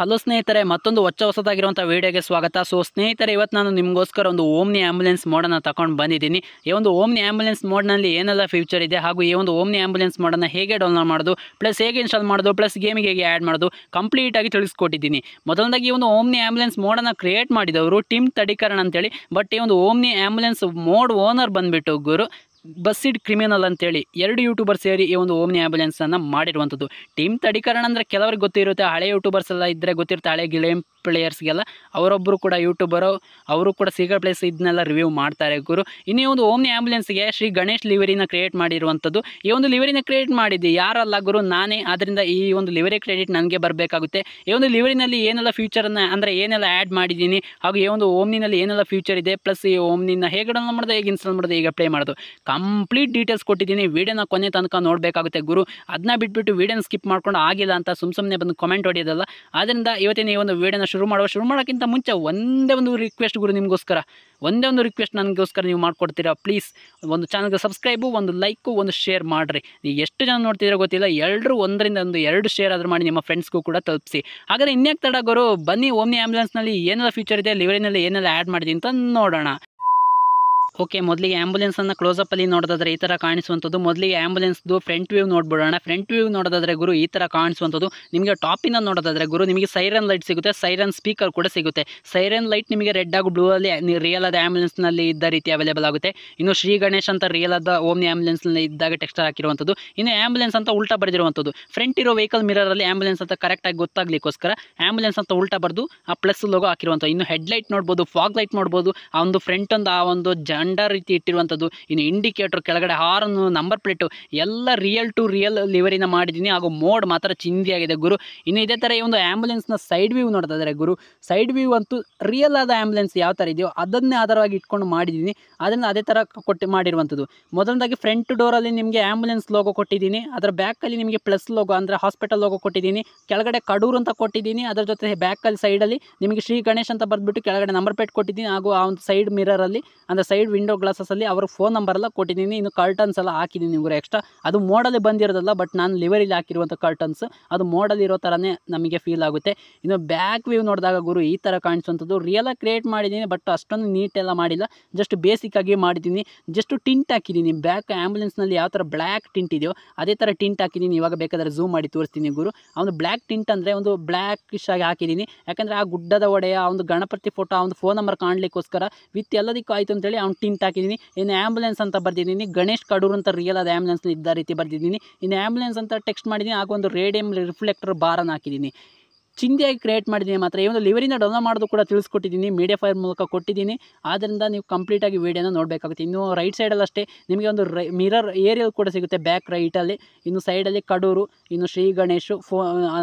hello ಸ್ನೇಹಿತರೆ ಮತ್ತೊಂದು ಹೊಚ್ಚ ಹೊಸದಾಗಿರುವಂಥ ವೀಡಿಯೋಗೆ ಸ್ವಾಗತ ಸೊ ಸ್ನೇಹಿತರೆ ಇವತ್ತು ನಾನು ನಿಮಗೋಸ್ಕರ ಒಂದು ಓಮ್ನಿ ಆ್ಯಂಬುಲೆನ್ಸ್ ಮೋಡನ್ನು ತಗೊಂಡು ಬಂದಿದ್ದೀನಿ ಈ ಒಂದು ಓಮ್ನಿ ಆ್ಯಂಬುಲೆನ್ಸ್ ಮೋಡ್ನಲ್ಲಿ ಏನೆಲ್ಲ ಫ್ಯೂಚರ್ ಇದೆ ಹಾಗೂ ಈ ಒಂದು ಓಮ್ನಿ ಆ್ಯಂಬುಲೆನ್ಸ್ ಮೋಡನ್ನು ಹೇಗೆ ಡೌನ್ಲೋಡ್ ಮಾಡೋದು ಪ್ಲಸ್ ಹೇಗೆ ಇನ್ಸ್ಟಾಲ್ ಮಾಡೋದು ಪ್ಲಸ್ ಗೇಮಿಗೆ ಹೇಗೆ ಆ್ಯಡ್ ಮಾಡೋದು ಕಂಪ್ಲೀಟಾಗಿ ತಿಳಿಸ್ಕೊಟ್ಟಿದ್ದೀನಿ ಮೊದಲನೇದಾಗಿ ಈ ಒಂದು ಓಮ್ನಿ ಆ್ಯಂಬುಲೆನ್ಸ್ ಮೋಡನ್ನು ಕ್ರಿಯೇಟ್ ಮಾಡಿದವರು ಟಿಮ್ ತಡಿಕರಣ್ ಅಂತೇಳಿ ಬಟ್ ಈ ಒಂದು ಓಮ್ನಿ ಆ್ಯಂಬುಲೆನ್ಸ್ ಮೋಡ್ ಓನರ್ ಬಂದುಬಿಟ್ಟು ಗುರು ಬಸ್ಸಿಡ್ ಕ್ರಿಮಿನಲ್ ಅಂತೇಳಿ ಎರಡು ಯೂಟ್ಯೂಬರ್ ಸೇರಿ ಈ ಒಂದು ಓಮ್ನಿ ಆ್ಯಂಬುಲೆನ್ಸನ್ನು ಮಾಡಿರುವಂಥದ್ದು ಟೀಮ್ ತಡಿಕರಣ ಅಂದರೆ ಕೆಲವರಿಗೆ ಗೊತ್ತಿರುತ್ತೆ ಹಳೆ ಯೂಟ್ಯೂಬರ್ಸ್ ಎಲ್ಲ ಇದ್ದರೆ ಗೊತ್ತಿರುತ್ತೆ ಹಳೆ ಗಿಳೆ ಪ್ಲೇಯರ್ಸ್ಗೆಲ್ಲ ಅವರೊಬ್ಬರು ಕೂಡ ಯೂಟ್ಯೂಬರು ಅವರು ಕೂಡ ಸೀಕ್ರೆಟ್ ಪ್ಲೇಸ್ ಇದನ್ನೆಲ್ಲ ರಿವ್ಯೂ ಮಾಡ್ತಾರೆ ಗುರು ಇನ್ನೇ ಒಂದು ಓಮ್ನಿ ಆ್ಯಂಬುಲೆನ್ಸ್ಗೆ ಶ್ರೀ ಗಣೇಶ್ ಲಿವರಿನ ಕ್ರಿಯೇಟ್ ಮಾಡಿರುವಂಥದ್ದು ಈ ಒಂದು ಲಿವರಿನ ಕ್ರಿಯೇಟ್ ಮಾಡಿದ್ದು ಯಾರಲ್ಲ ಗುರು ನಾನೇ ಆದ್ದರಿಂದ ಈ ಒಂದು ಲಿವರಿ ಕ್ರೆಡಿಟ್ ನನಗೆ ಬರಬೇಕಾಗುತ್ತೆ ಈ ಒಂದು ಲಿವರಿನಲ್ಲಿ ಏನೆಲ್ಲ ಫ್ಯೂಚರನ್ನು ಅಂದರೆ ಏನೆಲ್ಲ ಆ್ಯಡ್ ಮಾಡಿದ್ದೀನಿ ಹಾಗೂ ಈ ಒಂದು ಓಮ್ನಿನಲ್ಲಿ ಏನೆಲ್ಲ ಫ್ಯೂಚರ್ ಇದೆ ಪ್ಲಸ್ ಈ ಓಮ್ನಿನ ಹೇಗೆ ಡೌನ್ಲೋಡ್ ಮಾಡೋದು ಹೇಗೆ ಇನ್ಸ್ಟಾಲ್ ಮಾಡೋದು ಈಗ ಪ್ಲೇ ಮಾಡೋದು ಕಂಪ್ಲೀಟ್ ಡೀಟೇಲ್ಸ್ ಕೊಟ್ಟಿದ್ದೀನಿ ವೀಡಿಯೋನ ಕೊನೆ ತನಕ ನೋಡಬೇಕಾಗುತ್ತೆ ಗುರು ಅದನ್ನ ಬಿಟ್ಬಿಟ್ಟು ವೀಡಿಯೋನ ಸ್ಕಿಪ್ ಮಾಡ್ಕೊಂಡು ಆಗಿಲ್ಲ ಅಂತ ಸುಮ್ಮ ಸುಮ್ಮನೆ ಬಂದು ಕಮೆಂಟ್ ಹೊಡೆಯೋದಲ್ಲ ಆದ್ದರಿಂದ ಇವತ್ತಿನ ಈ ಒಂದು ವೀಡಿಯೋನ ಶುರು ಮಾಡುವ ಶುರು ಮಾಡೋಕ್ಕಿಂತ ಮುಂಚೆ ಒಂದೇ ಒಂದು ರಿಕ್ವೆಸ್ಟ್ ಗುರು ನಿಮಗೋಸ್ಕರ ಒಂದೇ ಒಂದು ರಿಕ್ವೆಸ್ಟ್ ನನಗೋಸ್ಕರ ನೀವು ಮಾಡಿಕೊಡ್ತೀರಾ ಪ್ಲೀಸ್ ಒಂದು ಚಾನಲ್ಗೆ ಸಬ್ಸ್ಕ್ರೈಬು ಒಂದು ಲೈಕು ಒಂದು ಶೇರ್ ಮಾಡಿರಿ ನೀವು ಎಷ್ಟು ಜನ ನೋಡ್ತಿದ್ರೆ ಗೊತ್ತಿಲ್ಲ ಎಲ್ಲರೂ ಒಂದರಿಂದ ಒಂದು ಎರಡು ಶೇರ್ ಆದರೂ ಮಾಡಿ ನಿಮ್ಮ ಫ್ರೆಂಡ್ಸ್ಗೂ ಕೂಡ ತಲುಪಿಸಿ ಹಾಗಾದರೆ ತಡ ಗುರು ಬನ್ನಿ ಓಮ್ನಿ ಆ್ಯಂಬುಲೆನ್ಸ್ನಲ್ಲಿ ಏನೆಲ್ಲ ಫೀಚರ್ ಇದೆ ಲಿವರಿನಲ್ಲಿ ಏನೆಲ್ಲ ಆ್ಯಡ್ ಮಾಡಿದ್ದೀನಿ ಅಂತ ನೋಡೋಣ ಓಕೆ ಮೊದಲಿಗೆ ಕ್ಲೋಸಪ್ ಅಲ್ಲಿ ನೋಡೋದಾದ್ರೆ ಈ ತರ ಕಾಣಿಸುವಂಥದ್ದು ಮೊದಲಿಗೆ ಆ್ಯಂಬುಲೆನ್ಸ್ದು ಫ್ರಂಟ್ ವ್ಯೂ ನೋಡ್ಬಿಡೋಣ ಫ್ರಂಟ್ ವ್ಯೂ ನೋಡೋದಾದ್ರೆ ಗುರು ಈ ಥರ ಕಾಣಿಸುವಂಥದ್ದು ನಿಮಗೆ ಟಾಪಿನ ನೋಡೋದಾದ್ರೆ ಗುರು ನಿಮಗೆ ಸೈರನ್ ಲೈಟ್ ಸಿಗುತ್ತೆ ಸೈರನ್ ಸ್ಪೀಕರ್ ಕೂಡ ಸಿಗುತ್ತೆ ಸೈರನ್ ಲೈಟ್ ನಿಮಗೆ ರೆಡ್ ಆಗಿ ಬ್ಲೂ ಅಲ್ಲಿ ರಿಯಲ್ ಆದ ನಲ್ಲಿ ಇದ್ದ ರೀತಿ ಅವೈಲೇಬಲ್ ಆಗುತ್ತೆ ಇನ್ನು ಶ್ರೀ ಗಣೇಶ್ ಅಂತ ರಿಯಲ್ ಆದ ಓಮ್ನಿ ನಲ್ಲಿ ಇದ್ದಾಗ ಟೆಕ್ಸ್ಟರ್ ಹಾಕಿರುವಂಥದ್ದು ಇನ್ನು ಆಂಬುಲೆನ್ಸ್ ಅಂತ ಉಲ್ಟಾ ಬರೆದಿರುವಂಥದ್ದು ಫ್ರಂಟ್ ಇರೋ ವೆಹಿಕಲ್ ಮಿರರಲ್ಲಿ ಆಂಬುಲೆನ್ಸ್ ಅಂತ ಕರೆಕ್ಟಾಗಿ ಗೊತ್ತಾಗಲಿಕ್ಕೋಸ್ಕರ ಆಂಬುಲೆನ್ಸ್ ಅಂತ ಉಲ್ಟಾ ಬರೆದು ಆ ಪ್ಲಸ್ ಲೋಗೋ ಹಾಕಿರುವಂಥ ಇನ್ನು ಹೆಡ್ ಲೈಟ್ ನೋಡ್ಬೋದು ಫಾಗ್ ಲೈಟ್ ನೋಡ್ಬೋದು ಆ ಒಂದು ಫ್ರಂಟ್ ಒಂದು ಆ ಒಂದು ಅಂಡರ್ ರೀತಿ ಇಟ್ಟಿರುವಂಥದ್ದು ಇನ್ನು ಇಂಡಿಕೇಟರ್ ಕೆಳಗಡೆ ಹಾರ್ನ್ ನಂಬರ್ ಪ್ಲೇಟು ಎಲ್ಲ ರಿಯಲ್ ಟು ರಿಯಲ್ ಲಿವರಿನ ಮಾಡಿದ್ದೀನಿ ಹಾಗೂ ಮೋಡ್ ಮಾತ್ರ ಚಿಂದಿಯಾಗಿದೆ ಗುರು ಇನ್ನು ಇದೇ ಥರ ಈ ಒಂದು ಆ್ಯಂಬುಲೆನ್ಸ್ನ ಸೈಡ್ ವ್ಯೂ ನೋಡ್ತಾ ಗುರು ಸೈಡ್ ವ್ಯೂ ಅಂತೂ ರಿಯಲ್ ಆದ ಆ್ಯಂಬುಲೆನ್ಸ್ ಯಾವ ಥರ ಇದೆಯೋ ಅದನ್ನೇ ಆಧಾರವಾಗಿ ಇಟ್ಕೊಂಡು ಮಾಡಿದ್ದೀನಿ ಅದನ್ನು ಅದೇ ಥರ ಕೊಟ್ಟು ಮಾಡಿರುವಂಥದ್ದು ಮೊದಲನೇದಾಗಿ ಫ್ರಂಟ್ ಡೋರಲ್ಲಿ ನಿಮಗೆ ಆ್ಯಂಬುಲೆನ್ಸ್ ಲೋಗೋ ಕೊಟ್ಟಿದ್ದೀನಿ ಅದರ ಬ್ಯಾಕಲ್ಲಿ ನಿಮಗೆ ಪ್ಲಸ್ ಲೋಗೋ ಅಂದರೆ ಹಾಸ್ಪಿಟಲ್ ಲೋಗೋ ಕೊಟ್ಟಿದ್ದೀನಿ ಕೆಳಗಡೆ ಕಡೂರು ಅಂತ ಕೊಟ್ಟಿದ್ದೀನಿ ಅದರ ಜೊತೆ ಬ್ಯಾಕಲ್ಲಿ ಸೈಡಲ್ಲಿ ನಿಮಗೆ ಶ್ರೀ ಗಣೇಶ್ ಅಂತ ಬರೆದ್ಬಿಟ್ಟು ಕೆಳಗಡೆ ನಂಬರ್ ಪ್ಲೇಟ್ ಕೊಟ್ಟಿದ್ದೀನಿ ಹಾಗೂ ಆ ಒಂದು ಸೈಡ್ ಮಿರರಲ್ಲಿ ಅಂದರೆ ಸೈಡ್ ವಿಂಡೋ ಗ್ಲಾಸಸಲ್ಲಿ ಅವ್ರ ಫೋನ್ ನಂಬರೆಲ್ಲ ಕೊಟ್ಟಿದ್ದೀನಿ ಇನ್ನು ಕರ್ಟನ್ಸ್ ಎಲ್ಲ ಹಾಕಿದ್ದೀನಿ ಗುರು ಎಕ್ಸ್ಟ್ರಾ ಅದು ಮೋಡಲ್ಲಿ ಬಂದಿರೋದಲ್ಲ ಬಟ್ ನಾನು ಲಿವರಲ್ಲಿ ಹಾಕಿರುವಂಥ ಕರ್ಟನ್ಸ್ ಅದು ಮೋಡಲ್ ಇರೋ ಥರನೇ ನಮಗೆ ಫೀಲ್ ಆಗುತ್ತೆ ಇನ್ನು ಬ್ಯಾಕ್ ವ್ಯೂ ನೋಡಿದಾಗ ಗುರು ಈ ಥರ ಕಾಣಿಸುವಂಥದ್ದು ರಿಯಲಾಗಿ ಕ್ರಿಯೇಟ್ ಮಾಡಿದ್ದೀನಿ ಬಟ್ ಅಷ್ಟೊಂದು ನೀಟೆಲ್ಲ ಮಾಡಿಲ್ಲ ಜಸ್ಟ್ ಬೇಸಿಕ್ಕಾಗಿ ಮಾಡಿದ್ದೀನಿ ಜಸ್ಟ್ ಟಿಂಟ್ ಹಾಕಿದ್ದೀನಿ ಬ್ಯಾಕ್ ಆ್ಯಂಬುಲೆನ್ಸ್ನಲ್ಲಿ ಯಾವ ಥರ ಬ್ಲ್ಯಾಕ್ ಟಿಂಟ್ ಇದೆಯೋ ಅದೇ ಥರ ಟಿಂಟ್ ಹಾಕಿದ್ದೀನಿ ಇವಾಗ ಬೇಕಾದರೆ ಝೂಮ್ ಮಾಡಿ ತೋರಿಸ್ತೀನಿ ಗುರು ಅವನು ಬ್ಲ್ಯಾಕ್ ಟಿಂಟ್ ಅಂದರೆ ಒಂದು ಬ್ಲ್ಯಾಕಿಶ್ ಆಗಿ ಹಾಕಿದ್ದೀನಿ ಯಾಕಂದರೆ ಆ ಗುಡ್ಡದ ಒಡೆಯ ಒಂದು ಗಣಪತಿ ಫೋಟೋ ಒಂದು ಫೋನ್ ನಂಬರ್ ಕಾಣಲಿಕ್ಕೋಸ್ಕರ ವಿತ್ ಎಲ್ಲದಕ್ಕೂ ಆಯಿತು ಅಂತೇಳಿ ಅವ್ನು ಟಿಂಟ್ ಹಾಕಿದ್ದೀನಿ ಇನ್ನು ಆ್ಯಂಬುಲೆನ್ಸ್ ಅಂತ ಬರೆದಿದ್ದೀನಿ ಗಣೇಶ್ ಕಡೂರು ಅಂತ ರಿಯಲ್ ಆದ ಆ್ಯಂಬುಲೆನ್ಸ್ ಇದ್ದ ರೀತಿ ಬರೆದಿದ್ದೀನಿ ಇನ್ನು ಆ್ಯಂಬುಲೆನ್ಸ್ ಅಂತ ಟೆಕ್ಸ್ಟ್ ಮಾಡಿದ್ದೀನಿ ಹಾಗೂ ಒಂದು ರೇಡಿಯಮ್ ರಿಫ್ಲೆಕ್ಟರ್ ಬಾರನ್ನು ಹಾಕಿದ್ದೀನಿ ಚಿಂದಿಯಾಗಿ ಕ್ರಿಯೇಟ್ ಮಾಡಿದ್ದೀನಿ ಮಾತ್ರ ಈ ಒಂದು ಲಿವರಿಂದ ಡೌನ್ಲೋಡ್ ಮಾಡೋದು ಕೂಡ ತಿಳಿಸ್ಕೊಟ್ಟಿದ್ದೀನಿ ಮೀಡಿಯಾ ಫೈರ್ ಮೂಲಕ ಕೊಟ್ಟಿದ್ದೀನಿ ಆದ್ದರಿಂದ ನೀವು ಕಂಪ್ಲೀಟಾಗಿ ವೀಡಿಯೋನ ನೋಡಬೇಕಾಗುತ್ತೆ ಇನ್ನು ರೈಟ್ ಸೈಡಲ್ಲಿ ಅಷ್ಟೇ ನಿಮಗೆ ಒಂದು ರೈ ಮಿರರ್ ಏರಿಯಲ್ ಕೂಡ ಸಿಗುತ್ತೆ ಬ್ಯಾಕ್ ರೈಟಲ್ಲಿ ಇನ್ನು ಸೈಡಲ್ಲಿ ಕಡೂರು ಇನ್ನು ಶ್ರೀ ಗಣೇಶು ಫೋ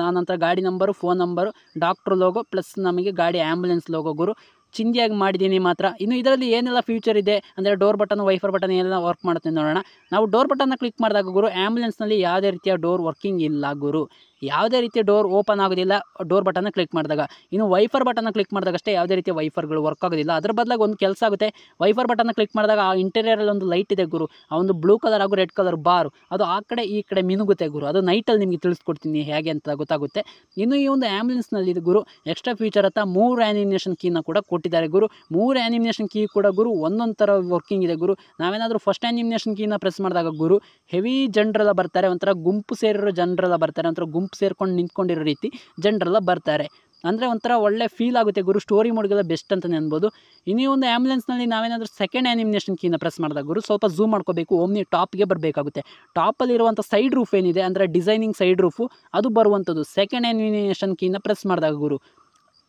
ಆನಂತರ ಗಾಡಿ number phone number doctor logo plus ನಮಗೆ ಗಾಡಿ ಆ್ಯಂಬುಲೆನ್ಸ್ ಲೋಗೋ ಗುರು ಚಿಂದಿಯಾಗಿ ಮಾಡಿದ್ದೀನಿ ಮಾತ್ರ ಇನ್ನು ಇದರಲ್ಲಿ ಏನೆಲ್ಲ ಫ್ಯೂಚರ್ ಇದೆ ಅಂದರೆ ಡೋರ್ ಬಟನ್ ವೈಫರ್ ಬಟನ್ ಏನೆಲ್ಲ ವರ್ಕ್ ಮಾಡುತ್ತೆ ನೋಡೋಣ ನಾವು ಡೋರ್ ಬಟನ್ನ ಕ್ಲಿಕ್ ಮಾಡಿದಾಗ ಗುರು ಆ್ಯಂಬುಲೆನ್ಸ್ನಲ್ಲಿ ಯಾವುದೇ ರೀತಿಯ ಡೋರ್ ವರ್ಕಿಂಗ್ ಇಲ್ಲ ಗುರು ಯಾವುದೇ ರೀತಿ ಡೋರ್ ಓಪನ್ ಆಗೋದಿಲ್ಲ ಡೋರ್ ಬಟನ್ನ ಕ್ಲಿಕ್ ಮಾಡಿದಾಗ ಇನ್ನು ವೈಫರ್ ಬಟನ್ನ ಕ್ಲಿಕ್ ಮಾಡಿದಾಗಷ್ಟೇ ಯಾವುದೇ ರೀತಿ ವೈಫರ್ಗಳು ವರ್ಕ್ ಆಗೋದಿಲ್ಲ ಅದರ ಬದಲಾಗಿ ಒಂದು ಕೆಲಸ ಆಗುತ್ತೆ ವೈಫರ್ ಬಟನ್ನ ಕ್ಲಿಕ್ ಮಾಡಿದಾಗ ಆ ಇಂಟೀರಿಯರಲ್ಲಿ ಒಂದು ಲೈಟ್ ಇದೆ ಗುರು ಆ ಒಂದು ಬ್ಲೂ ಕಲರ್ ಹಾಗೂ ರೆಡ್ ಕಲರ್ ಬಾರು ಅದು ಆ ಕಡೆ ಈ ಕಡೆ ಮಿನುಗುತ್ತೆ ಗುರು ಅದು ನೈಟಲ್ಲಿ ನಿಮಗೆ ತಿಳಿಸ್ಕೊಡ್ತೀನಿ ಹೇಗೆ ಅಂತ ಗೊತ್ತಾಗುತ್ತೆ ಇನ್ನು ಈ ಒಂದು ಆ್ಯಂಬುಲೆನ್ಸ್ನಲ್ಲಿ ಇದು ಗುರು ಎಕ್ಸ್ಟ್ರಾ ಫ್ಯೂಚರ್ ಹತ್ತ ಮೂರು ಆ್ಯನಿಮೇಷನ್ ಕೀನ ಕೂಡ ಕೊಟ್ಟಿದ್ದಾರೆ ಗುರು ಮೂರು ಆ್ಯನಿಮೇಷನ್ ಕೀ ಕೂಡ ಗುರು ಒಂದೊಂದು ಥರ ವರ್ಕಿಂಗ್ ಇದೆ ಗುರು ನಾವೇನಾದರೂ ಫಸ್ಟ್ ಆ್ಯನಿಮೇಷನ್ ಕೀನ ಪ್ರೆಸ್ ಮಾಡಿದಾಗ ಗುರು ಹೆವಿ ಜನರೆಲ್ಲ ಬರ್ತಾರೆ ಒಂಥರ ಗುಂಪು ಸೇರಿರೋ ಜನರೆಲ್ಲ ಬರ್ತಾರೆ ಒಂಥರ ಗುಂಪು ಗ್ರೂಪ್ ಸೇರ್ಕೊಂಡು ನಿಂತ್ಕೊಂಡಿರೋ ರೀತಿ ಜನರೆಲ್ಲ ಬರ್ತಾರೆ ಅಂದರೆ ಒಂಥರ ಒಳ್ಳೆ ಫೀಲ್ ಆಗುತ್ತೆ ಗುರು ಸ್ಟೋರಿ ಮೋಡ್ಗೆಲ್ಲ ಬೆಸ್ಟ್ ಅಂತಲೇ ಅನ್ಬೋದು ಇನ್ನೂ ಒಂದು ಆ್ಯಂಬುಲೆನ್ಸ್ನಲ್ಲಿ ನಾವೇನಾದರೂ ಸೆಕೆಂಡ್ ಆ್ಯನಿಮಿನೇಷನ್ ಕೀನ ಪ್ರೆಸ್ ಮಾಡಿದಾಗ ಗುರು ಸ್ವಲ್ಪ ಝೂಮ್ ಮಾಡ್ಕೋಬೇಕು ಓಮ್ನಿ ಟಾಪ್ಗೆ ಬರಬೇಕಾಗುತ್ತೆ ಟಾಪಲ್ಲಿರುವಂಥ ಸೈಡ್ ರೂಫ್ ಏನಿದೆ ಅಂದರೆ ಡಿಸೈನಿಂಗ್ ಸೈಡ್ ರೂಫು ಅದು ಬರುವಂಥದ್ದು ಸೆಕೆಂಡ್ ಆ್ಯನಿಮಿನೇಷನ್ ಕೀನ ಪ್ರೆಸ್ ಮಾಡಿದಾಗ ಗುರು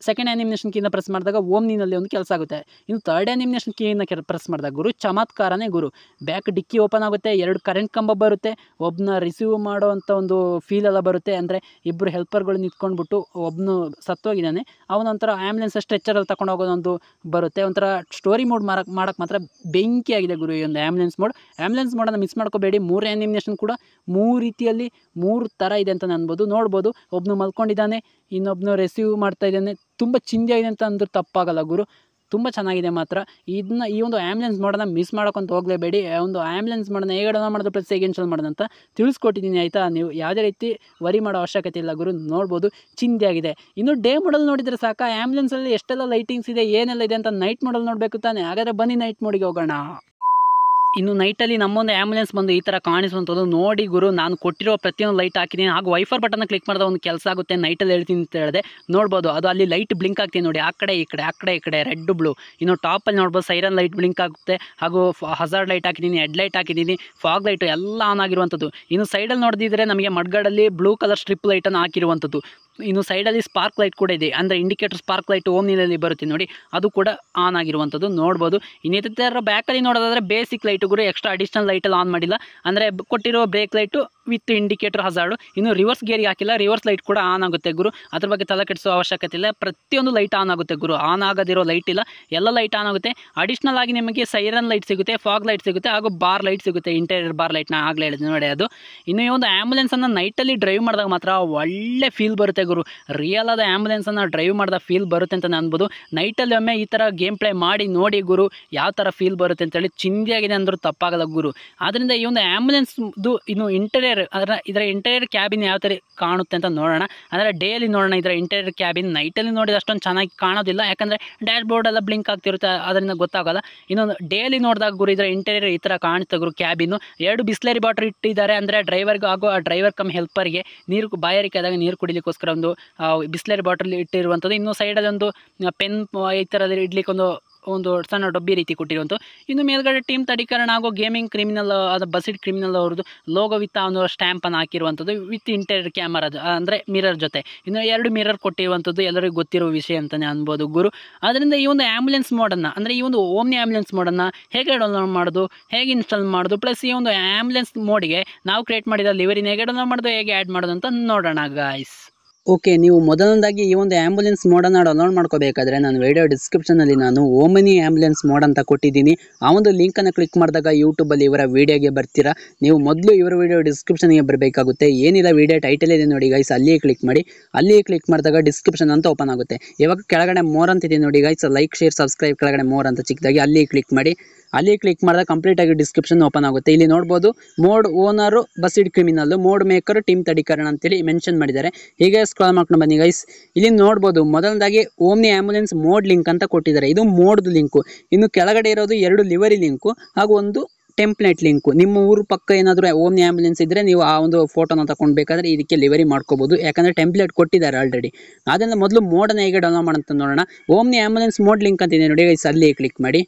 ಸೆಕೆಂಡ್ ಆ್ಯನಿಮಿನೇಷನ್ ಕೀನ ಪ್ರೆಸ್ ಮಾಡಿದಾಗ ಓಮ್ನಿನಲ್ಲಿ ಒಂದು ಕೆಲಸ ಆಗುತ್ತೆ ಇನ್ನು ಥರ್ಡ್ ಆ್ಯನಿಮಿನೇಷನ್ ಕೀನ ಕೆ ಪ್ರೆಸ್ ಮಾಡಿದಾಗ ಗುರು ಚಮತ್ಕಾರನೇ ಗುರು ಬ್ಯಾಕ್ ಡಿಕ್ಕಿ ಓಪನ್ ಆಗುತ್ತೆ ಎರಡು ಕರೆಂಟ್ ಕಂಬ ಬರುತ್ತೆ ಒಬ್ಬನ ರಿಸೀವ್ ಮಾಡೋ ಒಂದು ಫೀಲ್ ಎಲ್ಲ ಬರುತ್ತೆ ಅಂದರೆ ಇಬ್ಬರು ಹೆಲ್ಪರ್ಗಳು ನಿಂತ್ಕೊಂಡ್ಬಿಟ್ಟು ಒಬ್ಬನು ಸತ್ತೋಗಿದ್ದಾನೆ ಅವನೊಂಥರ ಆ್ಯಂಬುಲೆನ್ಸ್ ಸ್ಟ್ರೆಚರಲ್ಲಿ ತಗೊಂಡು ಹೋಗೋದೊಂದು ಬರುತ್ತೆ ಒಂಥರ ಸ್ಟೋರಿ ಮೋಡ್ ಮಾಡಕ್ಕೆ ಮಾಡೋಕ್ಕೆ ಮಾತ್ರ ಬೆಂಕಿ ಆಗಿದೆ ಗುರು ಈ ಒಂದು ಆ್ಯಂಬುಲೆನ್ಸ್ ಮೋಡ್ ಆ್ಯಂಬುಲೆನ್ಸ್ ಮೋಡನ್ನು ಮಿಸ್ ಮಾಡ್ಕೋಬೇಡಿ ಮೂರು ಆ್ಯನಿಮಿನೇಷನ್ ಕೂಡ ಮೂರು ರೀತಿಯಲ್ಲಿ ಮೂರು ಥರ ಇದೆ ಅಂತ ಅನ್ಬೋದು ನೋಡ್ಬೋದು ಒಬ್ಬನು ಮಲ್ಕೊಂಡಿದ್ದಾನೆ ಇನ್ನೊಬ್ಬನು ರಿಸೀವ್ ಮಾಡ್ತಾ ಇದ್ದಾನೆ ತುಂಬ ಚಿಂದಿಯಾಗಿದೆ ಅಂತ ಅಂದ್ರೆ ತಪ್ಪಾಗಲ್ಲ ಗುರು ತುಂಬ ಚೆನ್ನಾಗಿದೆ ಮಾತ್ರ ಇದನ್ನ ಈ ಒಂದು ಆ್ಯಂಬುಲೆನ್ಸ್ ಮಾಡೋಣ ಮಿಸ್ ಮಾಡೋಕ್ಕಂತ ಹೋಗಲೇಬೇಡಿ ಒಂದು ಆ್ಯಂಬುಲೆನ್ಸ್ ಮಾಡೋಣ ಹೇಗೆ ಮಾಡೋದು ಪ್ಲಸ್ ಹೇಗೆ ಎನ್ಶಲ್ ಮಾಡೋದಂತ ತಿಳಿಸ್ಕೊಟ್ಟಿದ್ದೀನಿ ಆಯಿತಾ ನೀವು ಯಾವುದೇ ರೀತಿ ವರಿ ಮಾಡೋ ಅವಶ್ಯಕತೆ ಇಲ್ಲ ಗುರು ನೋಡ್ಬೋದು ಚಿಂದಿಯಾಗಿದೆ ಇನ್ನು ಡೇ ಮಾಡಲ್ ನೋಡಿದರೆ ಸಾಕು ಆ್ಯಂಬುಲೆನ್ಸಲ್ಲಿ ಎಷ್ಟೆಲ್ಲ ಲೈಟಿಂಗ್ಸ್ ಇದೆ ಏನೆಲ್ಲ ಇದೆ ಅಂತ ನೈಟ್ ಮಾಡಲ್ ನೋಡಬೇಕು ತಾನೆ ಹಾಗಾದರೆ ಬನ್ನಿ ನೈಟ್ ಮೋಡಿಗೆ ಹೋಗೋಣ ಇನ್ನು ನೈಟಲ್ಲಿ ನಮ್ಮೊಂದು ಆ್ಯಂಬುಲೆನ್ಸ್ ಬಂದು ಈ ತರ ಕಾಣಿಸುವಂಥದ್ದು ನೋಡಿ ಗುರು ನಾನು ಕೊಟ್ಟಿರೋ ಪ್ರತಿಯೊಂದು ಲೈಟ್ ಹಾಕಿದ್ದೀನಿ ಹಾಗೂ ವೈಫರ್ ಬಟನ್ನ ಕ್ಲಿಕ್ ಮಾಡಿದ ಒಂದು ಕೆಲಸ ಆಗುತ್ತೆ ನೈಟಲ್ಲಿ ಹೇಳ್ತೀನಿ ಅಂತ ಹೇಳಿದೆ ನೋಡ್ಬೋದು ಅದು ಅಲ್ಲಿ ಲೈಟ್ ಬ್ಲಿಂಕ್ ಆಗ್ತೀನಿ ನೋಡಿ ಆ ಕಡೆ ಈ ಕಡೆ ಆ ಕಡೆ ಈ ಕಡೆ ರೆಡ್ ಬ್ಲೂ ಇನ್ನು ಟಾಪಲ್ಲಿ ನೋಡ್ಬೋದು ಸೈರನ್ ಲೈಟ್ ಬ್ಲಿಂಕ್ ಆಗುತ್ತೆ ಹಾಗೂ ಹಜಾರ್ಡ್ ಲೈಟ್ ಹಾಕಿದ್ದೀನಿ ಹೆಡ್ ಲೈಟ್ ಹಾಕಿದ್ದೀನಿ ಫಾಗ್ ಲೈಟ್ ಎಲ್ಲ ಆನ್ ಆಗಿರುವಂಥದ್ದು ಇನ್ನು ಸೈಡಲ್ಲಿ ನೋಡಿದ್ರೆ ನಮಗೆ ಮಡ್ಗಡಲ್ಲಿ ಬ್ಲೂ ಕಲರ್ ಸ್ಟ್ರಿಪ್ ಲೈಟನ್ನು ಹಾಕಿರುವಂಥದ್ದು ಇನ್ನು ಸೈಡಲ್ಲಿ ಸ್ಪಾರ್ಕ್ ಲೈಟ್ ಕೂಡ ಇದೆ ಅಂದರೆ ಇಂಡಿಕೇಟರ್ ಸ್ಪಾರ್ಕ್ ಲೈಟ್ ನೀಲಲ್ಲಿ ಬರುತ್ತೆ ನೋಡಿ ಅದು ಕೂಡ ಆನ್ ಆಗಿರುವಂಥದ್ದು ನೋಡ್ಬೋದು ಇನ್ನಿತರ ಬ್ಯಾಕ್ ಬ್ಯಾಕಲ್ಲಿ ನೋಡೋದಾದ್ರೆ ಬೇಸಿಕ್ ಲೈಟ್ ಗುರು ಎಕ್ಸ್ಟ್ರಾ ಅಡಿಷನಲ್ ಲೈಟಲ್ಲಿ ಆನ್ ಮಾಡಿಲ್ಲ ಅಂದರೆ ಕೊಟ್ಟಿರೋ brake light with indicator hazard ಇನ್ನು ರಿವರ್ಸ್ ಗೇರ್ ಹಾಕಿಲ್ಲ ರಿವರ್ಸ್ ಲೈಟ್ ಕೂಡ ಆನ್ ಆಗುತ್ತೆ ಗುರು ಅದ್ರ ಬಗ್ಗೆ ತಲೆ ಕೆಡಿಸುವ ಅವಶ್ಯಕತೆ ಇಲ್ಲ ಪ್ರತಿಯೊಂದು ಲೈಟ್ ಆನ್ ಆಗುತ್ತೆ ಗುರು ಆನ್ ಆಗದಿರೋ ಲೈಟ್ ಇಲ್ಲ ಎಲ್ಲ ಲೈಟ್ ಆನ್ ಆಗುತ್ತೆ ಅಡಿಷನಲ್ ಆಗಿ ನಿಮಗೆ ಸೈರನ್ ಲೈಟ್ ಸಿಗುತ್ತೆ ಫಾಗ್ ಲೈಟ್ ಸಿಗುತ್ತೆ ಹಾಗೂ ಬಾರ್ ಲೈಟ್ ಸಿಗುತ್ತೆ ಇಂಟೀರಿಯರ್ ಬಾರ್ ಲೈಟ್ನ ಆಗಲೇ ಹೇಳಿದ್ವಿ ನೋಡಿ ಅದು ಇನ್ನು ಈ ಒಂದು ಆ್ಯಂಬುಲೆನ್ಸನ್ನು ನೈಟಲ್ಲಿ ಡ್ರೈವ್ ಮಾಡಿದಾಗ ಮಾತ್ರ ಒಳ್ಳೆ ಫೀಲ್ ಬರುತ್ತೆ ಗುರು ರಿಯಲ್ ಆದ ಅನ್ನು ಡ್ರೈವ್ ಮಾಡಿದಾಗ ಫೀಲ್ ಬರುತ್ತೆ ಅಂತ ಅನ್ಬೋದು ನೈಟಲ್ಲಿ ಒಮ್ಮೆ ಈ ಥರ ಗೇಮ್ ಪ್ಲೇ ಮಾಡಿ ನೋಡಿ ಗುರು ಯಾವ ಥರ ಫೀಲ್ ಬರುತ್ತೆ ಅಂತೇಳಿ ಚಿಂದಿಯಾಗಿದೆ ಅಂದ್ರೂ ಮಾಡಿದ್ರು ತಪ್ಪಾಗಲ್ಲ ಗುರು ಆದ್ದರಿಂದ ಈ ಒಂದು ಆ್ಯಂಬುಲೆನ್ಸ್ದು ಇನ್ನು ಇಂಟೀರಿಯರ್ ಅದರ ಇದರ ಇಂಟೀರಿಯರ್ ಕ್ಯಾಬಿನ್ ಯಾವ ಥರ ಕಾಣುತ್ತೆ ಅಂತ ನೋಡೋಣ ಅಂದರೆ ಡೇಲಿ ನೋಡೋಣ ಇದರ ಇಂಟೀರಿಯರ್ ಕ್ಯಾಬಿನ್ ನೈಟಲ್ಲಿ ನೋಡಿದ ಅಷ್ಟೊಂದು ಚೆನ್ನಾಗಿ ಕಾಣೋದಿಲ್ಲ ಯಾಕಂದರೆ ಡ್ಯಾಶ್ ಬೋರ್ಡೆಲ್ಲ ಬ್ಲಿಂಕ್ ಆಗ್ತಿರುತ್ತೆ ಅದರಿಂದ ಗೊತ್ತಾಗಲ್ಲ ಇನ್ನೊಂದು ಡೇಲಿ ನೋಡಿದಾಗ ಗುರು ಇದರ ಇಂಟೀರಿಯರ್ ಈ ಥರ ಕಾಣುತ್ತೆ ಗುರು ಕ್ಯಾಬಿನು ಎರಡು ಬಿಸ್ಲರಿ ಬಾಟ್ರ್ ಇಟ್ಟಿದ್ದಾರೆ ಅಂದರೆ ಡ್ರೈವರ್ಗೆ ಹಾಗೂ ಆ ಡ್ರೈವರ್ ಕಮ್ ಹೆಲ್ಪರ್ಗೆ ನೀರು ಬಾಯಾರಿಕೆ ಆದಾಗ ನೀರು ಕುಡಿಲಿಕ್ಕೋಸ್ಕರ ಒಂದು ಬಿಸ್ಲರಿ ಬಾಟ್ರಲ್ಲಿ ಇಟ್ಟಿರುವಂಥದ್ದು ಇನ್ನು ಸೈಡಲ್ಲಿ ಒಂದು ಪೆನ್ ಈ ಥರದಲ್ಲಿ ಇಡ್ಲಿಕ್ಕೊಂದು ಒಂದು ಸಣ್ಣ ಡೊಬ್ಬಿ ರೀತಿ ಕೊಟ್ಟಿರುವಂಥ ಇನ್ನು ಮೇಲ್ಗಡೆ ಟೀಮ್ ತಡೀಕರಣ ಹಾಗೂ ಗೇಮಿಂಗ್ ಕ್ರಿಮಿನಲ್ ಆದ ಬಸಿಡ್ ಕ್ರಿಮಿನಲ್ ಅವ್ರದ್ದು ಲೋಗೋ ವಿತ್ ಅನ್ನೋ ಸ್ಟ್ಯಾಂಪನ್ನು ಹಾಕಿರುವಂಥದ್ದು ವಿತ್ ಇಂಟೀರಿಯರ್ ಕ್ಯಾಮರಾ ಅಂದರೆ ಮಿರರ್ ಜೊತೆ ಇನ್ನು ಎರಡು ಮಿರರ್ ಕೊಟ್ಟಿರುವಂಥದ್ದು ಎಲ್ಲರಿಗೂ ಗೊತ್ತಿರೋ ವಿಷಯ ಅಂತಲೇ ಅನ್ಬೋದು ಗುರು ಅದರಿಂದ ಈ ಒಂದು ಆ್ಯಂಬುಲೆನ್ಸ್ ಮೋಡನ್ನು ಅಂದರೆ ಈ ಒಂದು ಓಮ್ನಿ ಆ್ಯಂಬುಲೆನ್ಸ್ ಮೋಡನ್ನು ಹೇಗೆ ಡೌನ್ಲೋಡ್ ಮಾಡೋದು ಹೇಗೆ ಇನ್ಸ್ಟಾಲ್ ಮಾಡೋದು ಪ್ಲಸ್ ಈ ಒಂದು ಆ್ಯಂಬುಲೆನ್ಸ್ ಮೋಡಿಗೆ ನಾವು ಕ್ರಿಯೇಟ್ ಮಾಡಿದ ಲಿವರಿನ ಹೇಗೆ ಡೌನ್ಲೋಡ್ ಮಾಡೋದು ಹೇಗೆ ಆ್ಯಡ್ ಮಾಡೋದು ಅಂತ ನೋಡೋಣ ಗಾಯ್ಸ್ ಓಕೆ ನೀವು ಮೊದಲನೇದಾಗಿ ಈ ಒಂದು ಆ್ಯಂಬುಲೆನ್ಸ್ ಮೋಡನ್ನು ಡೌನ್ಲೋಡ್ ಮಾಡ್ಕೋಬೇಕಾದ್ರೆ ನಾನು ವಿಡಿಯೋ ಡಿಸ್ಕ್ರಿಪ್ಷನಲ್ಲಿ ನಾನು ಓಮನಿ ಆ್ಯಂಬುಲೆನ್ಸ್ ಮೋಡ್ ಅಂತ ಕೊಟ್ಟಿದ್ದೀನಿ ಆ ಒಂದು ಲಿಂಕನ್ನು ಕ್ಲಿಕ್ ಮಾಡಿದಾಗ ಯೂಟ್ಯೂಬಲ್ಲಿ ಇವರ ವೀಡಿಯೋಗೆ ಬರ್ತೀರಾ ನೀವು ಮೊದಲು ಇವರ ವೀಡಿಯೋ ಡಿಸ್ಕ್ರಿಪ್ಷನ್ಗೆ ಬರಬೇಕಾಗುತ್ತೆ ಏನಿಲ್ಲ ವೀಡಿಯೋ ಟೈಟಲ್ ಇದೆ ನೋಡಿ ಗೈಸ್ ಅಲ್ಲಿಯೇ ಕ್ಲಿಕ್ ಮಾಡಿ ಅಲ್ಲಿಯೇ ಕ್ಲಿಕ್ ಮಾಡಿದಾಗ ಡಿಸ್ಕ್ರಿಪ್ಷನ್ ಅಂತ ಓಪನ್ ಆಗುತ್ತೆ ಇವಾಗ ಕೆಳಗಡೆ ಮೋರ್ ಅಂತಿದೆ ನೋಡಿ ಗೈಸ್ ಲೈಕ್ ಶೇರ್ ಸಬ್ಸ್ಕ್ರೈಬ್ ಕೆಳಗಡೆ ಮೋರ್ ಅಂತ ಚಿಕ್ಕದಾಗಿ ಅಲ್ಲಿ ಕ್ಲಿಕ್ ಮಾಡಿ ಅಲ್ಲಿ ಕ್ಲಿಕ್ ಮಾಡಿದಾಗ ಕಂಪ್ಲೀಟ್ ಆಗಿ ಡಿಸ್ಕ್ರಿಪ್ಷನ್ ಓಪನ್ ಆಗುತ್ತೆ ಇಲ್ಲಿ ನೋಡ್ಬೋದು mod owner Bussid criminal mod maker team Tadikaran ಅಂತೇಳಿ ಮೆನ್ಷನ್ ಮಾಡಿದ್ದಾರೆ ಹೀಗೆ ಸ್ಕ್ರಾಲ್ ಮಾಡ್ಕೊಂಡು ಬನ್ನಿ ಗೈಸ್ ಇಲ್ಲಿ ನೋಡ್ಬೋದು ಮೊದಲನೇದಾಗಿ ಓಮ್ನಿ ಆಂಬ್ಯುಲೆನ್ಸ್ ಮೋಡ್ ಲಿಂಕ್ ಅಂತ ಕೊಟ್ಟಿದ್ದಾರೆ ಇದು ಮೋಡ್ದು ಲಿಂಕು ಇನ್ನು ಕೆಳಗಡೆ ಇರೋದು ಎರಡು ಲಿವರಿ ಲಿಂಕು ಹಾಗೂ ಒಂದು ಟೆಂಪ್ಲೇಟ್ ಲಿಂಕು ನಿಮ್ಮ ಊರು ಪಕ್ಕ ಏನಾದರೂ ಓಮ್ನಿ ಆಂಬ್ಯುಲೆನ್ಸ್ ಇದ್ದರೆ ನೀವು ಆ ಒಂದು ಫೋಟೋನ ತಕೊಂಡ್ಬೇಕಾದ್ರೆ ಇದಕ್ಕೆ ಲಿವರಿ ಮಾಡ್ಕೋಬೋದು ಯಾಕಂದರೆ ಟೆಂಪ್ಲೇಟ್ ಕೊಟ್ಟಿದ್ದಾರೆ ಆಲ್ರೆಡಿ ಅದನ್ನು ಮೊದಲು ಮೋಡನ್ನ ಹೇಗೆ ಡೌನ್ಲೋಡ್ ಅಂತ ನೋಡೋಣ ಓಮ್ನಿ ಆಂಬ್ಯುಲೆನ್ಸ್ ಮೋಡ್ ಲಿಂಕ್ ಅಂತಿದೆ ನೋಡಿ ಗೈಸ್ ಅಲ್ಲಿ ಕ್ಲಿಕ್ ಮಾಡಿ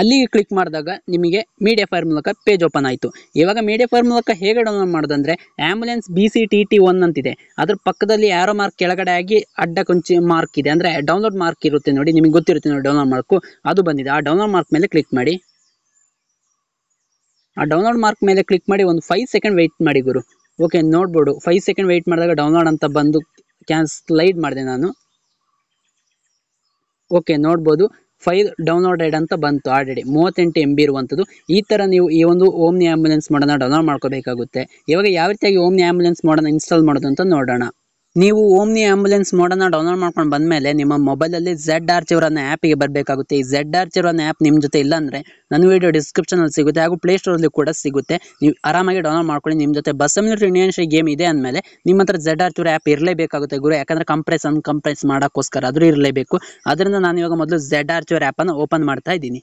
ಅಲ್ಲಿಗೆ ಕ್ಲಿಕ್ ಮಾಡಿದಾಗ ನಿಮಗೆ ಮೀಡಿಯಾ ಫೈರ್ ಮೂಲಕ ಪೇಜ್ ಓಪನ್ ಆಯಿತು ಇವಾಗ ಮೀಡಿಯಾ ಫೈರ್ ಮೂಲಕ ಹೇಗೆ ಡೌನ್ಲೋಡ್ ಮಾಡೋದಂದ್ರೆ ambulance B C T T one ಅಂತಿದೆ ಅದ್ರ ಪಕ್ಕದಲ್ಲಿ ಯಾರೋ ಮಾರ್ಕ್ ಕೆಳಗಡೆ ಆಗಿ ಅಡ್ಡ ಕೊಂಚ ಮಾರ್ಕ್ ಇದೆ ಅಂದರೆ ಡೌನ್ಲೋಡ್ ಮಾರ್ಕ್ ಇರುತ್ತೆ ನೋಡಿ ನಿಮಗೆ ಗೊತ್ತಿರುತ್ತೆ ನೋಡಿ ಡೌನ್ಲೋಡ್ ಮಾರ್ಕು ಅದು ಬಂದಿದೆ ಆ ಡೌನ್ಲೋಡ್ ಮಾರ್ಕ್ ಮೇಲೆ ಕ್ಲಿಕ್ ಮಾಡಿ ಆ ಡೌನ್ಲೋಡ್ ಮಾರ್ಕ್ ಮೇಲೆ ಕ್ಲಿಕ್ ಮಾಡಿ ಒಂದು ಫೈವ್ ಸೆಕೆಂಡ್ ವೆಯ್ಟ್ ಮಾಡಿ ಗುರು ಓಕೆ ನೋಡ್ಬೋದು ಫೈವ್ ಸೆಕೆಂಡ್ ವೆಯ್ಟ್ ಮಾಡಿದಾಗ ಡೌನ್ಲೋಡ್ ಅಂತ ಬಂದು ಕ್ಯಾನ್ಸ್ ಸ್ಲೈಡ್ ಮಾಡಿದೆ ನಾನು ಓಕೆ ನೋಡ್ಬೋದು ಫೈಲ್ ಡೌನ್ಲೋಡೆಡ್ ಅಂತ ಬಂತು ಆಲ್ರೆಡಿ ಮೂವತ್ತೆಂಟು ಎಮ್ ಬಿ ಇರುವಂಥದ್ದು ಈ ಥರ ನೀವು ಈ ಒಂದು ಓಮ್ನಿ ಆ್ಯಂಬುಲೆನ್ಸ್ ಮಾಡೋಣ ಡೌನ್ಲೋಡ್ ಮಾಡ್ಕೋಬೇಕಾಗುತ್ತೆ ಇವಾಗ ಯಾವ ರೀತಿಯಾಗಿ ಓಮ್ನಿ ಆ್ಯಂಬುಲೆನ್ಸ್ ಮಾಡೋಣ ಇನ್ಸ್ಟಾಲ್ ಮಾಡೋದು ಅಂತ ನೋಡೋಣ ನೀವು ಓಮ್ನಿ ಆಂಬುಲೆನ್ಸ್ ಮೋಡನ್ನ ಡೌನ್ಲೋಡ್ ಮಾಡ್ಕೊಂಡು ಬಂದಮೇಲೆ ನಿಮ್ಮ ಮೊಬೈಲಲ್ಲಿ ಝೆಡ್ ಆರ್ ಆಪ್ ಆ್ಯಪಿಗೆ ಬರಬೇಕಾಗುತ್ತೆ ಈ ಝೆಡ್ ಆರ್ ಅನ್ನ ಆ್ಯಪ್ ನಿಮ್ಮ ಜೊತೆ ಇಲ್ಲ ಅಂದರೆ ನನ್ನ ವೀಡಿಯೋ ಡಿಸ್ಕ್ರಿಪ್ಷನಲ್ಲಿ ಸಿಗುತ್ತೆ ಹಾಗೂ ಪ್ಲೇಸ್ಟೋರಲ್ಲಿ ಕೂಡ ಸಿಗುತ್ತೆ ನೀವು ಆರಾಮಾಗಿ ಡೌನ್ಲೋಡ್ ಮಾಡ್ಕೊಳ್ಳಿ ನಿಮ್ಮ ಜೊತೆ ಬಸ್ ಇಂಡಿಯನ್ ಶೇ ಗೇಮ್ ಇದೆ ಅಂದಮೇಲೆ ನಿಮ್ಮ ಹತ್ರ ಝೆಡ್ ಆರ್ ಆ್ಯಪ್ ಇರಲೇಬೇಕಾಗುತ್ತೆ ಗುರು ಯಾಕಂದರೆ ಕಂಪ್ರೆಸ್ ಅನ್ ಕಂಪ್ರೆಸ್ ಮಾಡೋಕ್ಕೋಸ್ಕರ ಆದರೂ ಇರಲೇಬೇಕು ಅದರಿಂದ ನಾನು ಇವಾಗ ಮೊದಲು ಝೆಡ್ ಆರ್ ಚಿವರ್ ಆ್ಯಪನ್ನು ಓಪನ್ ಮಾಡ್ತಾ ಇದ್ದೀನಿ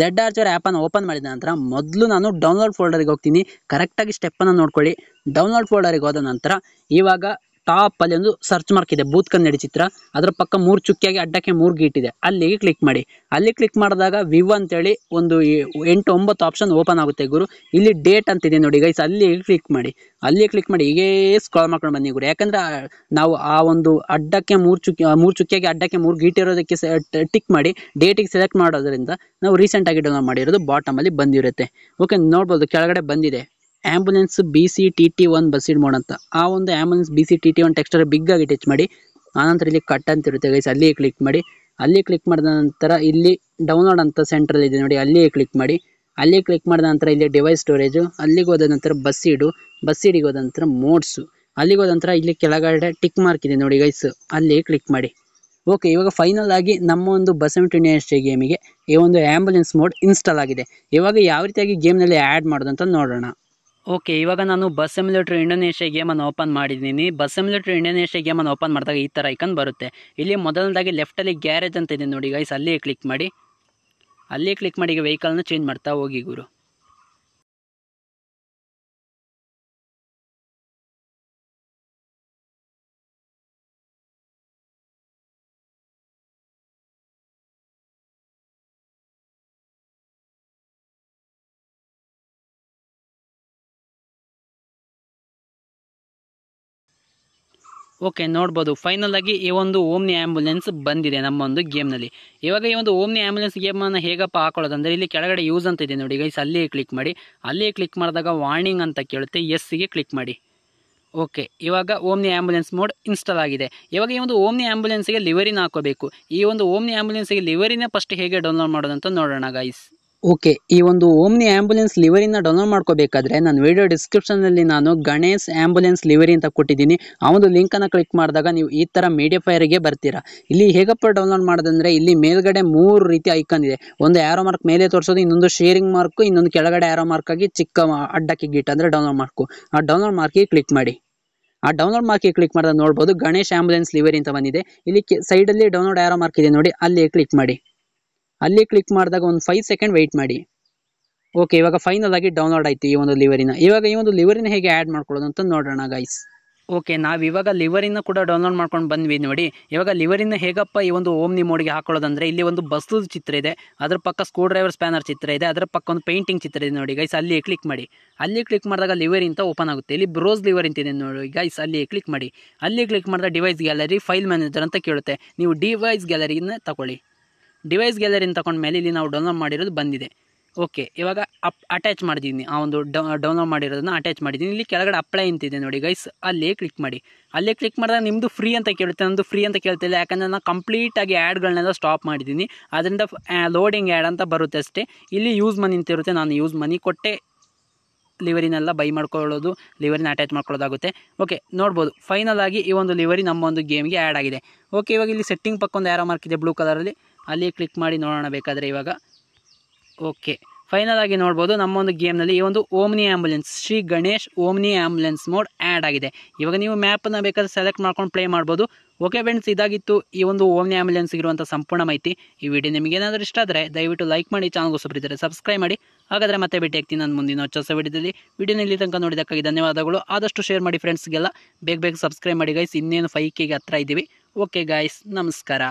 ಝೆಡ್ ಆರ್ಚರ್ ಆ್ಯಪನ್ನು ಓಪನ್ ಮಾಡಿದ ನಂತರ ಮೊದಲು ನಾನು ಡೌನ್ಲೋಡ್ ಫೋಲ್ಡರಿಗೆ ಹೋಗ್ತೀನಿ ಕರೆಕ್ಟಾಗಿ ಸ್ಟೆಪ್ಪನ್ನು ನೋಡ್ಕೊಳ್ಳಿ ಡೌನ್ಲೋಡ್ ಫೋಲ್ಡರಿಗೆ ಹೋದ ನಂತರ ಇವಾಗ ಟಾಪ್ ಅಲ್ಲಿ ಒಂದು ಸರ್ಚ್ ಮಾರ್ಕ್ ಇದೆ ಬೂತ್ ಕನ್ನಡಿ ಚಿತ್ರ ಅದರ ಪಕ್ಕ ಮೂರು ಚುಕ್ಕಿಯಾಗಿ ಅಡ್ಡಕ್ಕೆ ಮೂರು ಗೀಟ್ ಇದೆ ಅಲ್ಲಿಗೆ ಕ್ಲಿಕ್ ಮಾಡಿ ಅಲ್ಲಿ ಕ್ಲಿಕ್ ಮಾಡಿದಾಗ ವಿವ್ ಅಂತೇಳಿ ಒಂದು ಎಂಟು ಒಂಬತ್ತು ಆಪ್ಷನ್ ಓಪನ್ ಆಗುತ್ತೆ ಗುರು ಇಲ್ಲಿ ಡೇಟ್ ಅಂತಿದೆ ನೋಡಿ ಗೈಸ್ ಅಲ್ಲಿ ಕ್ಲಿಕ್ ಮಾಡಿ ಅಲ್ಲಿ ಕ್ಲಿಕ್ ಮಾಡಿ ಹೀಗೆ ಸ್ಕ್ರಾಲ್ ಮಾಡ್ಕೊಂಡು ಬನ್ನಿ ಗುರು ಯಾಕಂದ್ರೆ ನಾವು ಆ ಒಂದು ಅಡ್ಡಕ್ಕೆ ಮೂರು ಚುಕ್ಕಿ ಮೂರು ಚುಕ್ಕಿಯಾಗಿ ಅಡ್ಡಕ್ಕೆ ಮೂರು ಗೀಟ್ ಇರೋದಕ್ಕೆ ಟಿಕ್ ಮಾಡಿ ಡೇಟಿಗೆ ಸೆಲೆಕ್ಟ್ ಮಾಡೋದ್ರಿಂದ ನಾವು ರೀಸೆಂಟಾಗಿ ಡೌನ್ಲೋಡ್ ಮಾಡಿರೋದು ಬಾಟಮಲ್ಲಿ ಬಂದಿರುತ್ತೆ ಓಕೆ ನೋಡ್ಬೋದು ಕೆಳಗಡೆ ಬಂದಿದೆ ambulance B C T T one bus mod ಅಂತ ಆ ಒಂದು ambulance B C T T one texture big ಆಗಿ ಟಚ್ ಮಾಡಿ ಆನಂತರ ಇಲ್ಲಿ ಕಟ್ ಅಂತ ಇರುತ್ತೆ ಗೈಸ್ ಅಲ್ಲಿಯೇ ಕ್ಲಿಕ್ ಮಾಡಿ ಅಲ್ಲಿ ಕ್ಲಿಕ್ ಮಾಡಿದ ನಂತರ ಇಲ್ಲಿ ಡೌನ್ಲೋಡ್ ಅಂತ ಸೆಂಟ್ರಲ್ಲಿ ಇದೆ ನೋಡಿ ಅಲ್ಲಿಯೇ ಕ್ಲಿಕ್ ಮಾಡಿ ಅಲ್ಲಿ ಕ್ಲಿಕ್ ಮಾಡಿದ ನಂತರ ಇಲ್ಲಿ ಡಿವೈಸ್ ಸ್ಟೋರೇಜು ಅಲ್ಲಿಗೆ ಹೋದ ನಂತರ ಬಸ್ ಇಡು ಬಸ್ ಇಡಿಗೆ ಹೋದ ನಂತರ ಮೋಡ್ಸು ಅಲ್ಲಿಗೆ ಹೋದ ನಂತರ ಇಲ್ಲಿ ಕೆಳಗಡೆ ಟಿಕ್ ಮಾರ್ಕ್ ಇದೆ ನೋಡಿ ಗೈಸ್ ಅಲ್ಲಿ ಕ್ಲಿಕ್ ಮಾಡಿ ಓಕೆ ಇವಾಗ ಫೈನಲ್ ಆಗಿ ನಮ್ಮ ಒಂದು ಎಂಟು ಇಂಡಿಯಾ ಗೇಮಿಗೆ ಈ ಒಂದು ಆ್ಯಂಬುಲೆನ್ಸ್ ಮೋಡ್ ಇನ್ಸ್ಟಾಲ್ ಆಗಿದೆ ಇವಾಗ ಯಾವ ರೀತಿಯಾಗಿ ಗೇಮ್ನಲ್ಲಿ ಆ್ಯಡ್ ಮಾಡೋದಂತ ನೋಡೋಣ ಓಕೆ ಇವಾಗ ನಾನು ಬಸ್ ಎಮ್ಯುಲೇಟ್ರ್ ಇಂಡೋನೇಷ್ಯಾ ಗೇಮನ್ನು ಓಪನ್ ಮಾಡಿದ್ದೀನಿ ಬಸ್ ಎಮ್ಯುಲೇಟ್ರ್ ಇಂಡೋನೇಷ್ಯಾ ಗೇಮನ್ನು ಓಪನ್ ಮಾಡಿದಾಗ ಈ ಥರ ಐಕನ್ ಬರುತ್ತೆ ಇಲ್ಲಿ ಮೊದಲನೇದಾಗಿ ಲೆಫ್ಟಲ್ಲಿ ಗ್ಯಾರೇಜ್ ಅಂತ ಇದೆ ನೋಡಿ ಗೈಸ್ ಅಲ್ಲಿಯೇ ಕ್ಲಿಕ್ ಮಾಡಿ ಅಲ್ಲಿಯೇ ಕ್ಲಿಕ್ ಮಾಡಿ ಈಗ ವೆಹಿಕಲ್ನ ಚೇಂಜ್ ಮಾಡ್ತಾ ಹೋಗಿ ಗುರು ಓಕೆ ನೋಡ್ಬೋದು ಫೈನಲ್ ಆಗಿ ಈ ಒಂದು ಓಮ್ನಿ ಆ್ಯಂಬುಲೆನ್ಸ್ ಬಂದಿದೆ ನಮ್ಮ ಒಂದು ಗೇಮ್ನಲ್ಲಿ ಇವಾಗ ಈ ಒಂದು ಓಮ್ನಿ ಆ್ಯಂಬುಲೆನ್ಸ್ ಗೇಮನ್ನು ಹೇಗಪ್ಪ ಹಾಕೊಳ್ಳೋದಂದರೆ ಇಲ್ಲಿ ಕೆಳಗಡೆ ಯೂಸ್ ಅಂತ ಇದೆ ನೋಡಿ ಗೈಸ್ ಅಲ್ಲಿಯೇ ಕ್ಲಿಕ್ ಮಾಡಿ ಅಲ್ಲಿಯೇ ಕ್ಲಿಕ್ ಮಾಡಿದಾಗ ವಾರ್ನಿಂಗ್ ಅಂತ ಕೇಳುತ್ತೆ ಎಸ್ಸಿಗೆ ಕ್ಲಿಕ್ ಮಾಡಿ ಓಕೆ ಇವಾಗ ಓಮ್ನಿ ಆ್ಯಂಬುಲೆನ್ಸ್ ಮೋಡ್ ಇನ್ಸ್ಟಾಲ್ ಆಗಿದೆ ಇವಾಗ ಈ ಒಂದು ಓಮ್ನಿ ಆ್ಯಂಬುಲೆನ್ಸ್ಗೆ ಲಿವರಿನ ಹಾಕೋಬೇಕು ಈ ಒಂದು ಓಮ್ನಿ ಆ್ಯಂಬುಲೆನ್ಸ್ಗೆ ಲಿವರಿನೇ ಫಸ್ಟ್ ಹೇಗೆ ಡೌನ್ಲೋಡ್ ಮಾಡೋದಂತ ನೋಡೋಣ ಗೈಸ್ ಓಕೆ ಈ ಒಂದು ಓಮ್ನಿ ಆಂಬ್ಯುಲೆನ್ಸ್ ಲಿವರಿನ ಡೌನ್ಲೋಡ್ ಮಾಡ್ಕೋಬೇಕಾದ್ರೆ ನಾನು ವಿಡಿಯೋ ಡಿಸ್ಕ್ರಿಪ್ಷನಲ್ಲಿ ನಾನು ಗಣೇಶ್ ಆಂಬ್ಯುಲೆನ್ಸ್ ಲಿವರಿ ಅಂತ ಕೊಟ್ಟಿದ್ದೀನಿ ಆ ಒಂದು ಲಿಂಕನ್ನು ಕ್ಲಿಕ್ ಮಾಡಿದಾಗ ನೀವು ಈ ಥರ ಮೀಡಿಯಾ ಬರ್ತೀರಾ ಇಲ್ಲಿ ಹೇಗಪ್ಪ ಡೌನ್ಲೋಡ್ ಮಾಡೋದಂದರೆ ಇಲ್ಲಿ ಮೇಲ್ಗಡೆ ಮೂರು ರೀತಿ ಐಕನ್ ಇದೆ ಒಂದು ಆ್ಯರೋ ಮಾರ್ಕ್ ಮೇಲೆ ತೋರಿಸೋದು ಇನ್ನೊಂದು ಶೇರಿಂಗ್ ಮಾರ್ಕು ಇನ್ನೊಂದು ಕೆಳಗಡೆ ಆ್ಯರೋ ಮಾರ್ಕ್ ಆಗಿ ಚಿಕ್ಕ ಅಡ್ಡಕ್ಕೆ ಗಿಟ್ ಅಂದರೆ ಡೌನ್ಲೋಡ್ ಮಾರ್ಕು ಆ ಡೌನ್ಲೋಡ್ ಮಾರ್ಕಿಗೆ ಕ್ಲಿಕ್ ಮಾಡಿ ಆ ಡೌನ್ಲೋಡ್ ಮಾರ್ಕಿಗೆ ಕ್ಲಿಕ್ ಮಾಡಿದಾಗ ನೋಡ್ಬೋದು ಗಣೇಶ್ ಆ್ಯಂಬುಲೆನ್ಸ್ ಲಿವರಿ ಅಂತ ಬಂದಿದೆ ಇಲ್ಲಿ ಸೈಡಲ್ಲಿ ಡೌನ್ಲೋಡ್ ಆ್ಯರೋ ಮಾರ್ಕ್ ಇದೆ ನೋಡಿ ಅಲ್ಲಿ ಕ್ಲಿಕ್ ಮಾಡಿ ಅಲ್ಲಿ ಕ್ಲಿಕ್ ಮಾಡಿದಾಗ ಒಂದು ಫೈವ್ ಸೆಕೆಂಡ್ ವೆಯ್ಟ್ ಮಾಡಿ ಓಕೆ ಇವಾಗ ಫೈನಲ್ ಆಗಿ ಡೌನ್ಲೋಡ್ ಆಯ್ತು ಈ ಒಂದು ಲಿವರಿನ ಇವಾಗ ಈ ಒಂದು ಲಿವರಿನ ಹೇಗೆ ಆ್ಯಡ್ ಮಾಡ್ಕೊಳ್ಳೋದು ಅಂತ ನೋಡೋಣ ಗೈಸ್ ಓಕೆ ನಾವು ಇವಾಗ ಲಿವರಿನ ಕೂಡ ಡೌನ್ಲೋಡ್ ಮಾಡ್ಕೊಂಡು ಬಂದ್ವಿ ನೋಡಿ ಇವಾಗ ಲಿವರಿನ ಹೇಗಪ್ಪ ಈ ಒಂದು ಓಮ್ನಿ ಮೋಡ್ಗೆ ಹಾಕೊಳ್ಳೋದಂದರೆ ಇಲ್ಲಿ ಒಂದು ಬಸ್ದು ಚಿತ್ರ ಇದೆ ಅದರ ಪಕ್ಕ ಸ್ಕ್ರೂ ಡ್ರೈವರ್ ಸ್ಪ್ಯಾನರ್ ಚಿತ್ರ ಇದೆ ಅದರ ಪಕ್ಕ ಒಂದು ಪೇಂಟಿಂಗ್ ಚಿತ್ರ ಇದೆ ನೋಡಿ ಗೈಸ್ ಅಲ್ಲಿ ಕ್ಲಿಕ್ ಮಾಡಿ ಅಲ್ಲಿ ಕ್ಲಿಕ್ ಮಾಡಿದಾಗ ಲಿವರಿ ಅಂತ ಓಪನ್ ಆಗುತ್ತೆ ಇಲ್ಲಿ ಬ್ರೋಸ್ ಲಿವರ್ ಅಂತಿದೆ ನೋಡಿ ಗೈಸ್ ಅಲ್ಲಿ ಕ್ಲಿಕ್ ಮಾಡಿ ಅಲ್ಲಿ ಕ್ಲಿಕ್ ಮಾಡಿದಾಗ ಡಿವೈಸ್ ಗ್ಯಾಲರಿ ಫೈಲ್ ಮ್ಯಾನೇಜರ್ ಅಂತ ಕೇಳುತ್ತೆ ನೀವು ಡಿವೈಸ್ ಗ್ಯಾಲರಿನ ತಗೊಳ್ಳಿ ಡಿವೈಸ್ ಗ್ಯಾಲರಿನ ಮೇಲೆ ಇಲ್ಲಿ ನಾವು ಡೌನ್ಲೋಡ್ ಮಾಡಿರೋದು ಬಂದಿದೆ ಓಕೆ ಇವಾಗ ಅಪ್ ಅಟ್ಯಾಚ್ ಮಾಡಿದ್ದೀನಿ ಆ ಒಂದು ಡೌನ್ಲೋಡ್ ಮಾಡಿರೋದನ್ನ ಅಟ್ಯಾಚ್ ಮಾಡಿದ್ದೀನಿ ಇಲ್ಲಿ ಕೆಳಗಡೆ ಅಪ್ಲೈ ಅಂತಿದೆ ನೋಡಿ ಗೈಸ್ ಅಲ್ಲೇ ಕ್ಲಿಕ್ ಮಾಡಿ ಅಲ್ಲೇ ಕ್ಲಿಕ್ ಮಾಡಿದಾಗ ನಿಮ್ಮದು ಫ್ರೀ ಅಂತ ಕೇಳುತ್ತೆ ನಮ್ಮದು ಫ್ರೀ ಅಂತ ಕೇಳ್ತಿಲ್ಲ ಯಾಕಂದರೆ ನಾನು ಕಂಪ್ಲೀಟಾಗಿ ಆ್ಯಡ್ಗಳನ್ನೆಲ್ಲ ಸ್ಟಾಪ್ ಮಾಡಿದ್ದೀನಿ ಅದರಿಂದ ಲೋಡಿಂಗ್ ಆ್ಯಡ್ ಅಂತ ಬರುತ್ತೆ ಅಷ್ಟೇ ಇಲ್ಲಿ ಯೂಸ್ ಮನಿ ಅಂತಿರುತ್ತೆ ನಾನು ಯೂಸ್ ಮನಿ ಕೊಟ್ಟೆ ಲಿವರಿನೆಲ್ಲ ಬೈ ಮಾಡ್ಕೊಳ್ಳೋದು ಲಿವರಿನ ಅಟ್ಯಾಚ್ ಮಾಡ್ಕೊಳ್ಳೋದಾಗುತ್ತೆ ಓಕೆ ನೋಡ್ಬೋದು ಫೈನಲ್ ಆಗಿ ಈ ಒಂದು ಲಿವರಿ ನಮ್ಮ ಒಂದು ಗೇಮ್ಗೆ ಆ್ಯಡ್ ಆಗಿದೆ ಓಕೆ ಇವಾಗ ಇಲ್ಲಿ ಸೆಟ್ಟಿಂಗ್ ಪಕ್ಕ ಒಂದು ಯಾರೋ ಮಾರ್ಕ್ ಇದೆ ಬ್ಲೂ ಕಲರಲ್ಲಿ ಅಲ್ಲಿ ಕ್ಲಿಕ್ ಮಾಡಿ ನೋಡೋಣ ಬೇಕಾದರೆ ಇವಾಗ ಓಕೆ ಫೈನಲ್ ಆಗಿ ನೋಡ್ಬೋದು ನಮ್ಮೊಂದು ಗೇಮ್ನಲ್ಲಿ ಈ ಒಂದು omni ambulance Shri Ganesh omni ambulance mod add ಆಗಿದೆ ಇವಾಗ ನೀವು ಮ್ಯಾಪನ್ನು ಬೇಕಾದ್ರೆ ಸೆಲೆಕ್ಟ್ ಮಾಡ್ಕೊಂಡು ಪ್ಲೇ ಮಾಡ್ಬೋದು ಓಕೆ ಫ್ರೆಂಡ್ಸ್ ಇದಾಗಿತ್ತು ಈ ಒಂದು ಓಮ್ನಿ ಇರುವಂಥ ಸಂಪೂರ್ಣ ಮಾಹಿತಿ ಈ ವಿಡಿಯೋ ನಿಮಗೆ ಏನಾದರೂ ಇಷ್ಟ ಆದರೆ ದಯವಿಟ್ಟು ಲೈಕ್ ಮಾಡಿ ಚಾನಲ್ಗೂ ಇದ್ದರೆ ಸಬ್ಸ್ಕ್ರೈಬ್ ಮಾಡಿ ಹಾಗಾದರೆ ಮತ್ತೆ ಭೇಟಿ ಆಗ್ತೀನಿ ನಾನು ಮುಂದಿನ ಹೊಸ ವಿಡಿಯೋದಲ್ಲಿ ವಿಡಿಯೋ ಇಲ್ಲಿ ತನಕ ನೋಡಿದ್ದಕ್ಕಾಗಿ ಧನ್ಯವಾದಗಳು ಆದಷ್ಟು ಶೇರ್ ಮಾಡಿ ಫ್ರೆಂಡ್ಸ್ಗೆಲ್ಲ ಬೇಗ ಬೇಗ ಸಬ್ಸ್ಕ್ರೈಬ್ ಮಾಡಿ ಗೈಸ್ ಇನ್ನೇನು ಫೈ ಕೆಗೆ ಹತ್ರ ಇದ್ದೀವಿ ಓಕೆ ಗಾಯ್ಸ್ ನಮಸ್ಕಾರ